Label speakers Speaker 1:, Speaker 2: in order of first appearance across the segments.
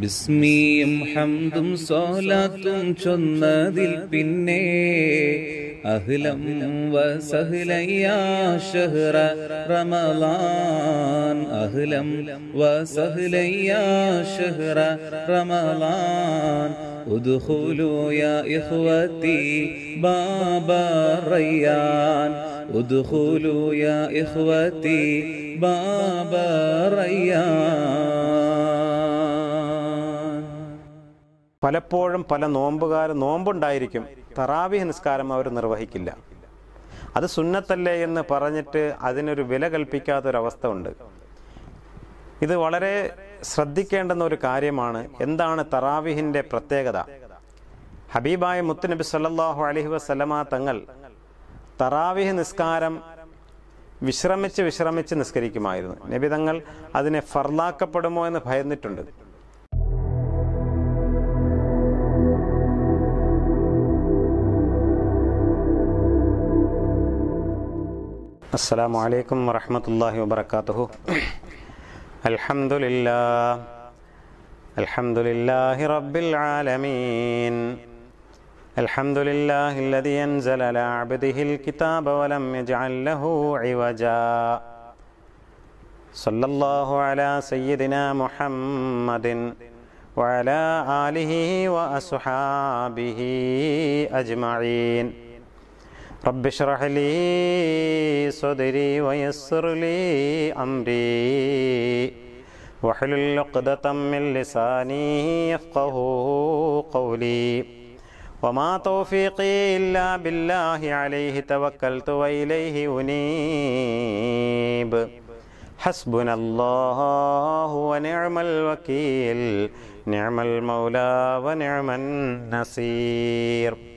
Speaker 1: ബിസ്മിയും ഹംദും സോലാത്തും ചൊന്നതിൽ പിന്നെ അഹ്ലം വസഹ്ലയാ ഷഹ്റ റമളാൻ അഹ്ലം വസഹ്ലയാ ഷഹ്റ റമളാൻ ادخلوا يا إخوتي باب الريان ادخلوا يا إخوتي باب الريان പലപ്പോഴും പല നോമ്പുകാർ നോമ്പുണ്ടായിരിക്കും തറാവിഹ് നിസ്കാരം അവർ നിർവഹിക്കില്ല അത് സുന്നത്തല്ലേ എന്ന് പറഞ്ഞിട്ട് അതിനൊരു വില കൽപ്പിക്കാത്തൊരവസ്ഥ ഉണ്ട് ഇത് വളരെ ശ്രദ്ധിക്കേണ്ടുന്ന ഒരു കാര്യമാണ് എന്താണ് തറാവിഹിൻ്റെ പ്രത്യേകത ഹബീബായ മുത്തുനബി സല്ലാഹു അലഹി വസ്ലമ തങ്ങൾ തറാവിഹ് നിസ്കാരം വിശ്രമിച്ച് വിശ്രമിച്ച് നിസ്കരിക്കുമായിരുന്നു നബി തങ്ങൾ അതിനെ ഫർലാക്കപ്പെടുമോ എന്ന് ഭയന്നിട്ടുണ്ട് السلام عليكم ورحمة الله وبركاته الحمد لله الحمد لله رب العالمين الحمد لله الذي أنزل على عبده الكتاب ولم يجعل له عوجا صلى الله على سيدنا محمد وعلى آله وأصحابه أجمعين رب اشرح لي صدري ويسر لي أمري واحلل عقدة من لساني يفقه قولي وما توفيقي إلا بالله عليه توكلت وإليه أنيب حسبنا الله ونعم الوكيل نعم المولى ونعم النصير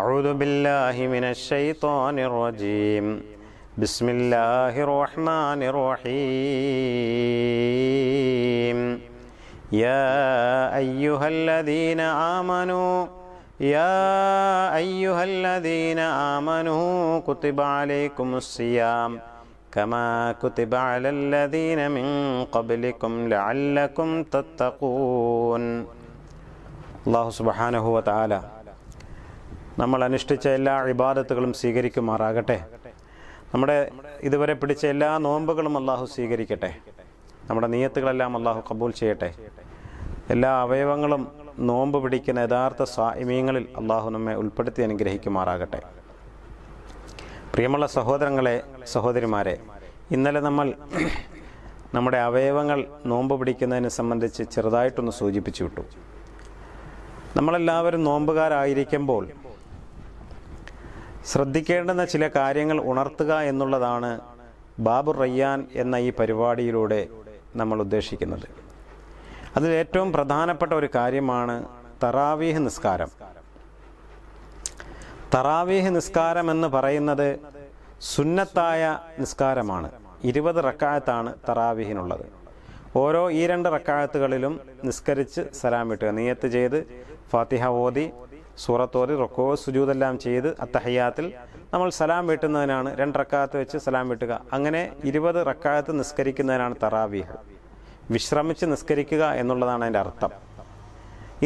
Speaker 1: أعوذ بالله من الشيطان الرجيم بسم الله الرحمن الرحيم يا أيها الذين آمنوا يا أيها الذين آمنوا كتب عليكم الصيام كما كتب على الذين من قبلكم لعلكم تتقون الله سبحانه وتعالى നമ്മൾ അനുഷ്ഠിച്ച എല്ലാ ഇബാദത്തുകളും സ്വീകരിക്കുമാറാകട്ടെ നമ്മുടെ ഇതുവരെ പിടിച്ച എല്ലാ നോമ്പുകളും അള്ളാഹു സ്വീകരിക്കട്ടെ നമ്മുടെ നീയത്തുകളെല്ലാം അള്ളാഹു കബൂൽ ചെയ്യട്ടെ എല്ലാ അവയവങ്ങളും നോമ്പ് പിടിക്കുന്ന യഥാർത്ഥ സാമീങ്ങളിൽ അള്ളാഹു നമ്മെ ഉൾപ്പെടുത്തി അനുഗ്രഹിക്കുമാറാകട്ടെ പ്രിയമുള്ള സഹോദരങ്ങളെ സഹോദരിമാരെ ഇന്നലെ നമ്മൾ നമ്മുടെ അവയവങ്ങൾ നോമ്പ് പിടിക്കുന്നതിനെ സംബന്ധിച്ച് ചെറുതായിട്ടൊന്ന് സൂചിപ്പിച്ചു വിട്ടു നമ്മളെല്ലാവരും നോമ്പുകാരായിരിക്കുമ്പോൾ ശ്രദ്ധിക്കേണ്ടുന്ന ചില കാര്യങ്ങൾ ഉണർത്തുക എന്നുള്ളതാണ് ബാബു റയ്യാൻ എന്ന ഈ പരിപാടിയിലൂടെ നമ്മൾ ഉദ്ദേശിക്കുന്നത് അതിൽ ഏറ്റവും പ്രധാനപ്പെട്ട ഒരു കാര്യമാണ് തറാവീഹ് നിസ്കാരം തറാവീഹ് നിസ്കാരം എന്ന് പറയുന്നത് സുന്നത്തായ നിസ്കാരമാണ് ഇരുപത് റക്കായത്താണ് തറാവീഹിനുള്ളത് ഓരോ ഈ രണ്ട് റക്കായത്തുകളിലും നിസ്കരിച്ച് സലാമിട്ടുക നീയത്ത് ചെയ്ത് ഫാത്തിഹ ഓതി സൂറത്തോതി റൊക്കോ സുജൂതെല്ലാം ചെയ്ത് അത്തഹയ്യാത്തിൽ നമ്മൾ സലാം വീട്ടുന്നതിനാണ് രണ്ട് റക്കാത്ത് വെച്ച് സലാം വീട്ടുക അങ്ങനെ ഇരുപത് റക്കാത്ത് നിസ്കരിക്കുന്നതിനാണ് തറാവീഹ് വിശ്രമിച്ച് നിസ്കരിക്കുക എന്നുള്ളതാണ് അതിൻ്റെ അർത്ഥം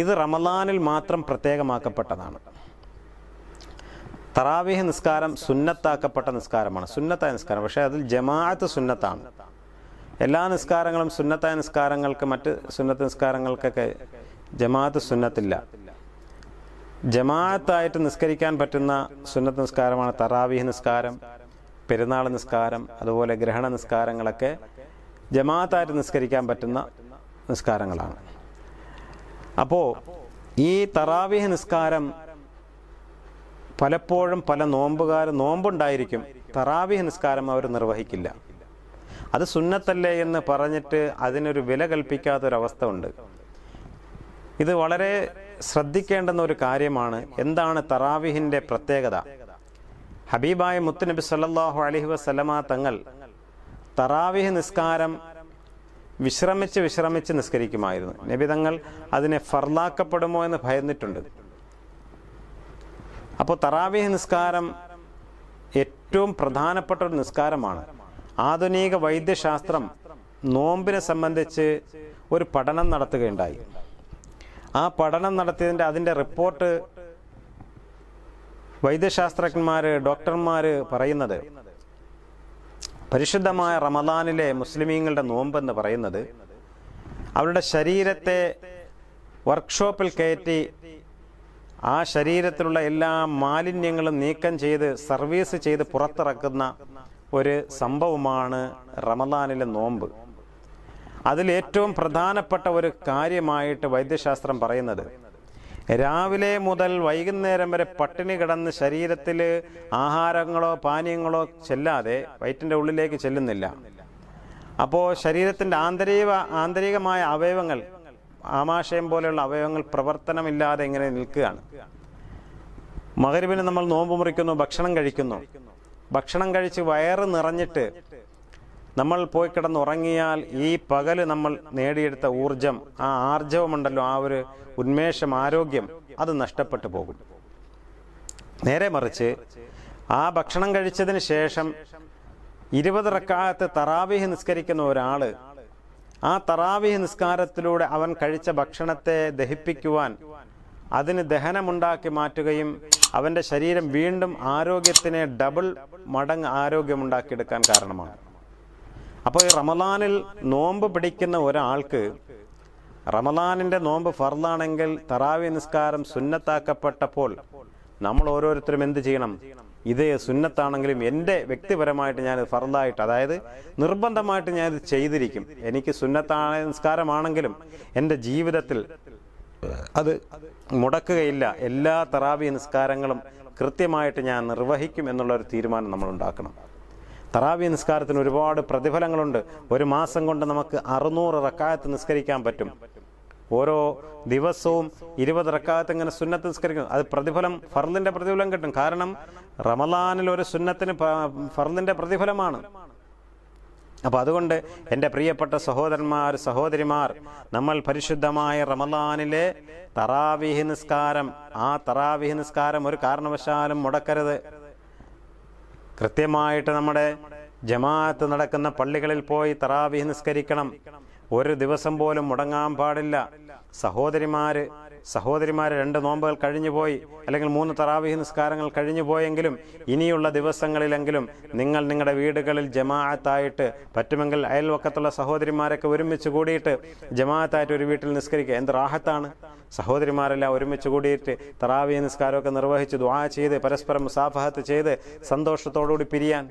Speaker 1: ഇത് റമദാനിൽ മാത്രം പ്രത്യേകമാക്കപ്പെട്ടതാണ് തറാവീഹ് നിസ്കാരം സുന്നത്താക്കപ്പെട്ട നിസ്കാരമാണ് സുന്നത്തായ നിസ്കാരം പക്ഷേ അതിൽ ജമാഅത്ത് സുന്നത്താണ് എല്ലാ നിസ്കാരങ്ങളും സുന്നത്തായ നിസ്കാരങ്ങൾക്ക് മറ്റ് സുന്നത്ത് നിസ്കാരങ്ങൾക്കൊക്കെ ജമാഅത്ത് സുന്നത്തില്ല ജമാഅത്തായിട്ട് നിസ്കരിക്കാൻ പറ്റുന്ന സുന്നത്ത് നിസ്കാരമാണ് തറാവീഹ് നിസ്കാരം പെരുന്നാൾ നിസ്കാരം അതുപോലെ ഗ്രഹണ നിസ്കാരങ്ങളൊക്കെ ജമാഅത്തായിട്ട് നിസ്കരിക്കാൻ പറ്റുന്ന നിസ്കാരങ്ങളാണ് അപ്പോൾ ഈ തറാവീഹ് നിസ്കാരം പലപ്പോഴും പല നോമ്പുകാർ നോമ്പുണ്ടായിരിക്കും തറാവീഹ് നിസ്കാരം അവർ നിർവഹിക്കില്ല അത് സുന്നത്തല്ലേ എന്ന് പറഞ്ഞിട്ട് അതിനൊരു വില കൽപ്പിക്കാത്തൊരവസ്ഥ ഉണ്ട് ഇത് വളരെ ശ്രദ്ധിക്കേണ്ടുന്ന ഒരു കാര്യമാണ് എന്താണ് തറാവിഹിൻ്റെ പ്രത്യേകത ഹബീബായ മുത്തുനബി സല്ലാഹു അലഹി വസ്ലമ തങ്ങൾ തറാവിഹ് നിസ്കാരം വിശ്രമിച്ച് വിശ്രമിച്ച് നിസ്കരിക്കുമായിരുന്നു നബി തങ്ങൾ അതിനെ ഫർലാക്കപ്പെടുമോ എന്ന് ഭയന്നിട്ടുണ്ട് അപ്പോൾ തറാവിഹ് നിസ്കാരം ഏറ്റവും പ്രധാനപ്പെട്ട ഒരു നിസ്കാരമാണ് ആധുനിക വൈദ്യശാസ്ത്രം നോമ്പിനെ സംബന്ധിച്ച് ഒരു പഠനം നടത്തുകയുണ്ടായി ആ പഠനം നടത്തിയതിൻ്റെ അതിൻ്റെ റിപ്പോർട്ട് വൈദ്യശാസ്ത്രജ്ഞന്മാർ ഡോക്ടർമാർ പറയുന്നത് പരിശുദ്ധമായ റമദാനിലെ മുസ്ലിമീങ്ങളുടെ നോമ്പെന്ന് പറയുന്നത് അവരുടെ ശരീരത്തെ വർക്ക്ഷോപ്പിൽ കയറ്റി ആ ശരീരത്തിലുള്ള എല്ലാ മാലിന്യങ്ങളും നീക്കം ചെയ്ത് സർവീസ് ചെയ്ത് പുറത്തിറക്കുന്ന ഒരു സംഭവമാണ് റമദാനിലെ നോമ്പ് അതിലേറ്റവും പ്രധാനപ്പെട്ട ഒരു കാര്യമായിട്ട് വൈദ്യശാസ്ത്രം പറയുന്നത് രാവിലെ മുതൽ വൈകുന്നേരം വരെ പട്ടിണി കിടന്ന് ശരീരത്തിൽ ആഹാരങ്ങളോ പാനീയങ്ങളോ ചെല്ലാതെ വയറ്റിൻ്റെ ഉള്ളിലേക്ക് ചെല്ലുന്നില്ല അപ്പോൾ ശരീരത്തിൻ്റെ ആന്തരിക ആന്തരികമായ അവയവങ്ങൾ ആമാശയം പോലെയുള്ള അവയവങ്ങൾ പ്രവർത്തനമില്ലാതെ ഇങ്ങനെ നിൽക്കുകയാണ് മകരിവിന് നമ്മൾ നോമ്പ് മുറിക്കുന്നു ഭക്ഷണം കഴിക്കുന്നു ഭക്ഷണം കഴിച്ച് വയറ് നിറഞ്ഞിട്ട് നമ്മൾ പോയി കിടന്നുറങ്ങിയാൽ ഈ പകൽ നമ്മൾ നേടിയെടുത്ത ഊർജം ആ ആർജവമുണ്ടല്ലോ ആ ഒരു ഉന്മേഷം ആരോഗ്യം അത് നഷ്ടപ്പെട്ടു പോകും നേരെ മറിച്ച് ആ ഭക്ഷണം കഴിച്ചതിന് ശേഷം ഇരുപത് റക്കാലത്ത് തറാവിഹ് നിസ്കരിക്കുന്ന ഒരാൾ ആ തറാവിഹ് നിസ്കാരത്തിലൂടെ അവൻ കഴിച്ച ഭക്ഷണത്തെ ദഹിപ്പിക്കുവാൻ അതിന് ദഹനമുണ്ടാക്കി മാറ്റുകയും അവൻ്റെ ശരീരം വീണ്ടും ആരോഗ്യത്തിനെ ഡബിൾ മടങ്ങ് ആരോഗ്യമുണ്ടാക്കിയെടുക്കാൻ കാരണമാണ് അപ്പോൾ ഈ റമദാനിൽ നോമ്പ് പിടിക്കുന്ന ഒരാൾക്ക് റമദാനിൻ്റെ നോമ്പ് ഫർദാണെങ്കിൽ തറാവി നിസ്കാരം സുന്നത്താക്കപ്പെട്ടപ്പോൾ നമ്മൾ ഓരോരുത്തരും എന്ത് ചെയ്യണം ഇത് സുന്നത്താണെങ്കിലും എൻ്റെ വ്യക്തിപരമായിട്ട് ഞാൻ ഫർദായിട്ട് അതായത് നിർബന്ധമായിട്ട് ഞാൻ ഇത് ചെയ്തിരിക്കും എനിക്ക് സുന്നത്താണ് നിസ്കാരമാണെങ്കിലും എൻ്റെ ജീവിതത്തിൽ അത് മുടക്കുകയില്ല എല്ലാ തറാവി നിസ്കാരങ്ങളും കൃത്യമായിട്ട് ഞാൻ നിർവഹിക്കും എന്നുള്ളൊരു തീരുമാനം നമ്മൾ ഉണ്ടാക്കണം തറാവി നിസ്കാരത്തിന് ഒരുപാട് പ്രതിഫലങ്ങളുണ്ട് ഒരു മാസം കൊണ്ട് നമുക്ക് അറുന്നൂറ് റക്കായത്ത് നിസ്കരിക്കാൻ പറ്റും ഓരോ ദിവസവും ഇരുപത് റക്കായത്ത് ഇങ്ങനെ സുന്നത്ത് നിസ്കരിക്കുന്നു അത് പ്രതിഫലം ഫർദിന്റെ പ്രതിഫലം കിട്ടും കാരണം റമലാനിൽ ഒരു സുന്നത്തിന് ഫർദിന്റെ പ്രതിഫലമാണ് അപ്പോൾ അതുകൊണ്ട് എൻ്റെ പ്രിയപ്പെട്ട സഹോദരന്മാർ സഹോദരിമാർ നമ്മൾ പരിശുദ്ധമായ റമദാനിലെ തറാവിഹി നിസ്കാരം ആ തറാവിഹി നിസ്കാരം ഒരു കാരണവശാലും മുടക്കരുത് കൃത്യമായിട്ട് നമ്മുടെ ജമാഅത്ത് നടക്കുന്ന പള്ളികളിൽ പോയി തറാവി നിസ്കരിക്കണം ഒരു ദിവസം പോലും മുടങ്ങാൻ പാടില്ല സഹോദരിമാർ സഹോദരിമാർ രണ്ട് നോമ്പുകൾ കഴിഞ്ഞുപോയി അല്ലെങ്കിൽ മൂന്ന് തറാവിഹ് നിസ്കാരങ്ങൾ കഴിഞ്ഞുപോയെങ്കിലും ഇനിയുള്ള ദിവസങ്ങളിലെങ്കിലും നിങ്ങൾ നിങ്ങളുടെ വീടുകളിൽ ജമാഅത്തായിട്ട് പറ്റുമെങ്കിൽ അയൽവക്കത്തുള്ള സഹോദരിമാരൊക്കെ ഒരുമിച്ച് കൂടിയിട്ട് ജമാഅത്തായിട്ട് ഒരു വീട്ടിൽ നിസ്കരിക്കുക എന്ത് റാഹത്താണ് സഹോദരിമാരെല്ലാം ഒരുമിച്ച് കൂടിയിട്ട് തറാവിഹ് നിസ്കാരമൊക്കെ നിർവഹിച്ച് ദ്വാ ചെയ്ത് പരസ്പരം സാഫഹത്ത് ചെയ്ത് സന്തോഷത്തോടുകൂടി പിരിയാൻ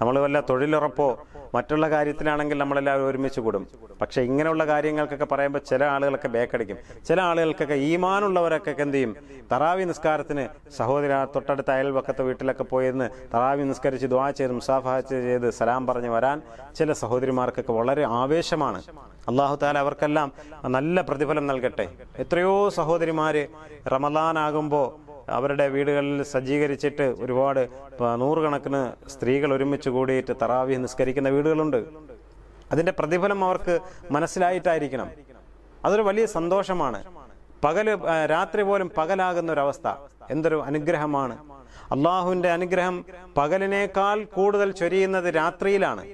Speaker 1: നമ്മൾ വല്ല തൊഴിലുറപ്പോ മറ്റുള്ള കാര്യത്തിലാണെങ്കിൽ നമ്മളെല്ലാവരും ഒരുമിച്ച് കൂടും പക്ഷെ ഇങ്ങനെയുള്ള കാര്യങ്ങൾക്കൊക്കെ പറയുമ്പോൾ ചില ആളുകളൊക്കെ ബേക്കടിക്കും ചില ആളുകൾക്കൊക്കെ ഈമാനുള്ളവരൊക്കെ എന്ത് ചെയ്യും തറാവി നിസ്കാരത്തിന് സഹോദര തൊട്ടടുത്ത അയൽവക്കത്തെ വീട്ടിലൊക്കെ പോയിരുന്ന് തറാവി നിസ്കരിച്ച് ദ്വാ ചെയ്ത് മുസാഫ ചെയ്ത് സലാം പറഞ്ഞ് വരാൻ ചില സഹോദരിമാർക്കൊക്കെ വളരെ ആവേശമാണ് അള്ളാഹു താല അവർക്കെല്ലാം നല്ല പ്രതിഫലം നൽകട്ടെ എത്രയോ സഹോദരിമാര് റമദാനാകുമ്പോൾ അവരുടെ വീടുകളിൽ സജ്ജീകരിച്ചിട്ട് ഒരുപാട് നൂറുകണക്കിന് സ്ത്രീകൾ ഒരുമിച്ച് കൂടിയിട്ട് തറാവി നിസ്കരിക്കുന്ന വീടുകളുണ്ട് അതിൻ്റെ പ്രതിഫലം അവർക്ക് മനസ്സിലായിട്ടായിരിക്കണം അതൊരു വലിയ സന്തോഷമാണ് പകൽ രാത്രി പോലും പകലാകുന്ന ഒരവസ്ഥ എന്തൊരു അനുഗ്രഹമാണ് അള്ളാഹുവിൻ്റെ അനുഗ്രഹം പകലിനേക്കാൾ കൂടുതൽ ചൊരിയുന്നത് രാത്രിയിലാണ്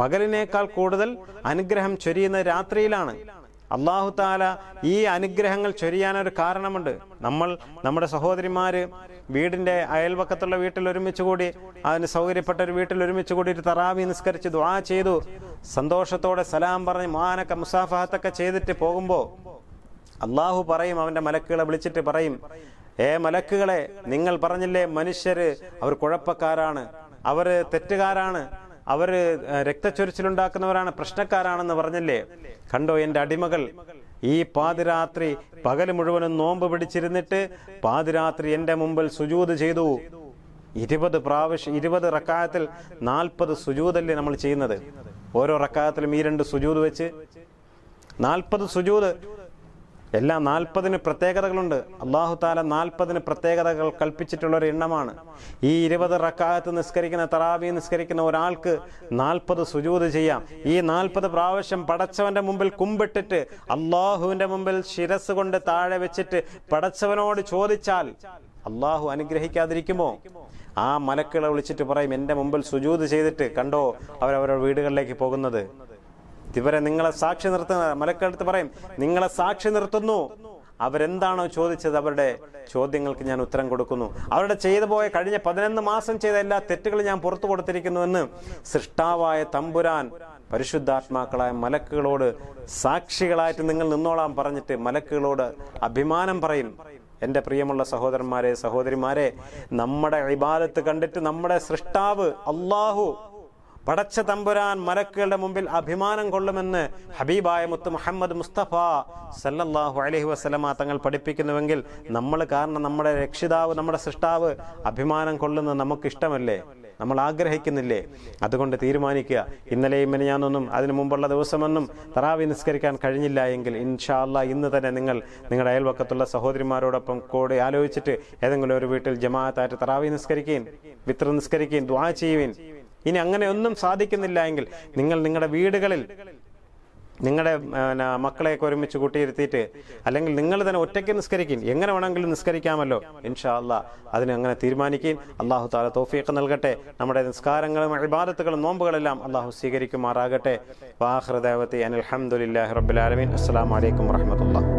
Speaker 1: പകലിനേക്കാൾ കൂടുതൽ അനുഗ്രഹം ചൊരിയുന്നത് രാത്രിയിലാണ് അള്ളാഹു താല ഈ അനുഗ്രഹങ്ങൾ ചൊരിയാനൊരു കാരണമുണ്ട് നമ്മൾ നമ്മുടെ സഹോദരിമാർ വീടിൻ്റെ അയൽവക്കത്തുള്ള വീട്ടിൽ ഒരുമിച്ച് കൂടി അതിന് സൗകര്യപ്പെട്ട ഒരു വീട്ടിൽ ഒരുമിച്ച് കൂടി ഒരു തറാവി നിസ്കരിച്ച് ദുആ ചെയ്തു സന്തോഷത്തോടെ സലാം പറഞ്ഞ് മാനൊക്കെ മുസാഫഹത്തൊക്കെ ചെയ്തിട്ട് പോകുമ്പോൾ അള്ളാഹു പറയും അവൻ്റെ മലക്കുകളെ വിളിച്ചിട്ട് പറയും ഏ മലക്കുകളെ നിങ്ങൾ പറഞ്ഞില്ലേ മനുഷ്യര് അവർ കുഴപ്പക്കാരാണ് അവർ തെറ്റുകാരാണ് അവർ രക്തച്ചൊരിച്ചിലുണ്ടാക്കുന്നവരാണ് പ്രശ്നക്കാരാണെന്ന് പറഞ്ഞല്ലേ കണ്ടോ എൻ്റെ അടിമകൾ ഈ പാതിരാത്രി പകൽ മുഴുവനും നോമ്പ് പിടിച്ചിരുന്നിട്ട് പാതിരാത്രി എൻ്റെ മുമ്പിൽ സുജൂത് ചെയ്തു ഇരുപത് പ്രാവശ്യം ഇരുപത് റക്കായത്തിൽ നാൽപ്പത് സുജൂതല്ലേ നമ്മൾ ചെയ്യുന്നത് ഓരോ റക്കായത്തിലും ഈ രണ്ട് സുജൂത് വെച്ച് നാൽപ്പത് സുജൂത് എല്ലാ നാൽപ്പതിന് പ്രത്യേകതകളുണ്ട് അള്ളാഹു താല നാൽപ്പതിന് പ്രത്യേകതകൾ കൽപ്പിച്ചിട്ടുള്ള ഒരു എണ്ണമാണ് ഈ ഇരുപത് റക്കാത്ത് നിസ്കരിക്കുന്ന തറാബി നിസ്കരിക്കുന്ന ഒരാൾക്ക് നാൽപ്പത് സുജൂത് ചെയ്യാം ഈ നാൽപ്പത് പ്രാവശ്യം പടച്ചവന്റെ മുമ്പിൽ കുമ്പിട്ടിട്ട് അള്ളാഹുവിന്റെ മുമ്പിൽ ശിരസ് കൊണ്ട് താഴെ വെച്ചിട്ട് പടച്ചവനോട് ചോദിച്ചാൽ അള്ളാഹു അനുഗ്രഹിക്കാതിരിക്കുമോ ആ മലക്കുകളെ വിളിച്ചിട്ട് പറയും എൻ്റെ മുമ്പിൽ സുജൂത് ചെയ്തിട്ട് കണ്ടോ അവരവരുടെ വീടുകളിലേക്ക് പോകുന്നത് ഇവരെ നിങ്ങളെ സാക്ഷി നിർത്തുന്ന മലക്കടുത്ത് പറയും നിങ്ങളെ സാക്ഷി നിർത്തുന്നു അവരെന്താണോ ചോദിച്ചത് അവരുടെ ചോദ്യങ്ങൾക്ക് ഞാൻ ഉത്തരം കൊടുക്കുന്നു അവരുടെ ചെയ്തു പോയ കഴിഞ്ഞ പതിനൊന്ന് മാസം ചെയ്ത എല്ലാ തെറ്റുകളും ഞാൻ പുറത്തു കൊടുത്തിരിക്കുന്നുവെന്ന് സൃഷ്ടാവായ തമ്പുരാൻ പരിശുദ്ധാത്മാക്കളായ മലക്കുകളോട് സാക്ഷികളായിട്ട് നിങ്ങൾ നിന്നോളാം പറഞ്ഞിട്ട് മലക്കുകളോട് അഭിമാനം പറയും എൻ്റെ പ്രിയമുള്ള സഹോദരന്മാരെ സഹോദരിമാരെ നമ്മുടെ ഇബാലത്ത് കണ്ടിട്ട് നമ്മുടെ സൃഷ്ടാവ് അള്ളാഹു പടച്ച തമ്പുരാൻ മലക്കുകളുടെ മുമ്പിൽ അഭിമാനം കൊള്ളുമെന്ന് ഹബീബായ മുത്ത് മുഹമ്മദ് മുസ്തഫ സല്ലല്ലാഹു അലഹി വസ്ലമ തങ്ങൾ പഠിപ്പിക്കുന്നുവെങ്കിൽ നമ്മൾ കാരണം നമ്മുടെ രക്ഷിതാവ് നമ്മുടെ സൃഷ്ടാവ് അഭിമാനം കൊള്ളുന്നത് നമുക്ക് ഇഷ്ടമല്ലേ നമ്മൾ ആഗ്രഹിക്കുന്നില്ലേ അതുകൊണ്ട് തീരുമാനിക്കുക ഇന്നലെയും മിനിഞ്ഞാന്നൊന്നും അതിനു മുമ്പുള്ള ദിവസമൊന്നും തറാവി നിസ്കരിക്കാൻ കഴിഞ്ഞില്ല എങ്കിൽ ഇൻഷാല്ല ഇന്ന് തന്നെ നിങ്ങൾ നിങ്ങളുടെ അയൽവക്കത്തുള്ള സഹോദരിമാരോടൊപ്പം കൂടി ആലോചിച്ചിട്ട് ഏതെങ്കിലും ഒരു വീട്ടിൽ ജമാഅത്തായിട്ട് തറാവി നിസ്കരിക്കുകയും വിത്ര നിസ്കരിക്കുകയും ദ്വാ ചെയ്യുകയും ഇനി അങ്ങനെയൊന്നും സാധിക്കുന്നില്ല എങ്കിൽ നിങ്ങൾ നിങ്ങളുടെ വീടുകളിൽ നിങ്ങളുടെ മക്കളെയൊക്കെ ഒരുമിച്ച് കൂട്ടിയിരുത്തിയിട്ട് അല്ലെങ്കിൽ നിങ്ങൾ തന്നെ ഒറ്റയ്ക്ക് നിസ്കരിക്കും എങ്ങനെ വേണമെങ്കിലും നിസ്കരിക്കാമല്ലോ ഇൻഷാ അല്ല അതിന് അങ്ങനെ തീരുമാനിക്കുകയും അള്ളാഹു താല തോഫിയൊക്കെ നൽകട്ടെ നമ്മുടെ നിസ്കാരങ്ങളും ഇബാദത്തുകളും നോമ്പുകളെല്ലാം അള്ളാഹു സ്വീകരിക്കുമാറാകട്ടെ വാഹൃദേവത്തെ അനിൽ അഹമ്മദില്ലാഹി അസ്സാം വലൈക്കും വാഹമത്തല്ലാ